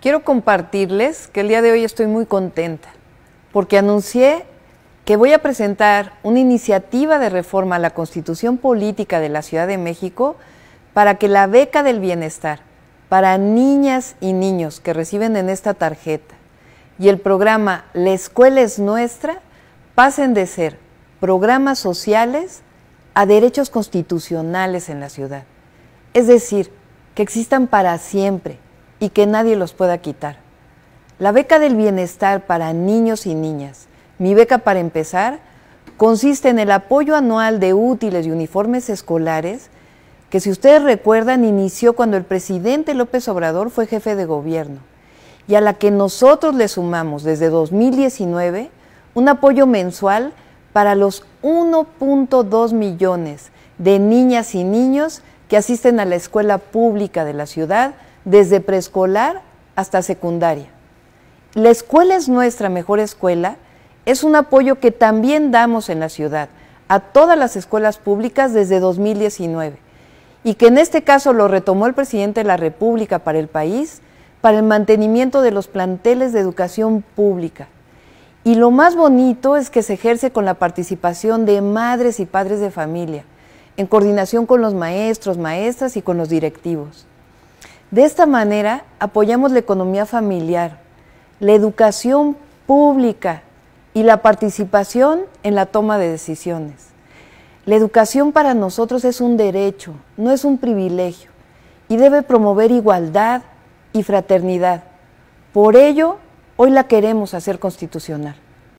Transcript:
Quiero compartirles que el día de hoy estoy muy contenta porque anuncié que voy a presentar una iniciativa de reforma a la Constitución Política de la Ciudad de México para que la beca del bienestar para niñas y niños que reciben en esta tarjeta y el programa La Escuela es Nuestra pasen de ser programas sociales a derechos constitucionales en la ciudad. Es decir, que existan para siempre y que nadie los pueda quitar. La beca del bienestar para niños y niñas, mi beca para empezar, consiste en el apoyo anual de útiles y uniformes escolares que si ustedes recuerdan inició cuando el presidente López Obrador fue jefe de gobierno y a la que nosotros le sumamos desde 2019 un apoyo mensual para los 1.2 millones de niñas y niños que asisten a la escuela pública de la ciudad desde preescolar hasta secundaria. La escuela es nuestra mejor escuela, es un apoyo que también damos en la ciudad a todas las escuelas públicas desde 2019 y que en este caso lo retomó el presidente de la República para el país, para el mantenimiento de los planteles de educación pública. Y lo más bonito es que se ejerce con la participación de madres y padres de familia, en coordinación con los maestros, maestras y con los directivos. De esta manera apoyamos la economía familiar, la educación pública y la participación en la toma de decisiones. La educación para nosotros es un derecho, no es un privilegio, y debe promover igualdad y fraternidad. Por ello, hoy la queremos hacer constitucional.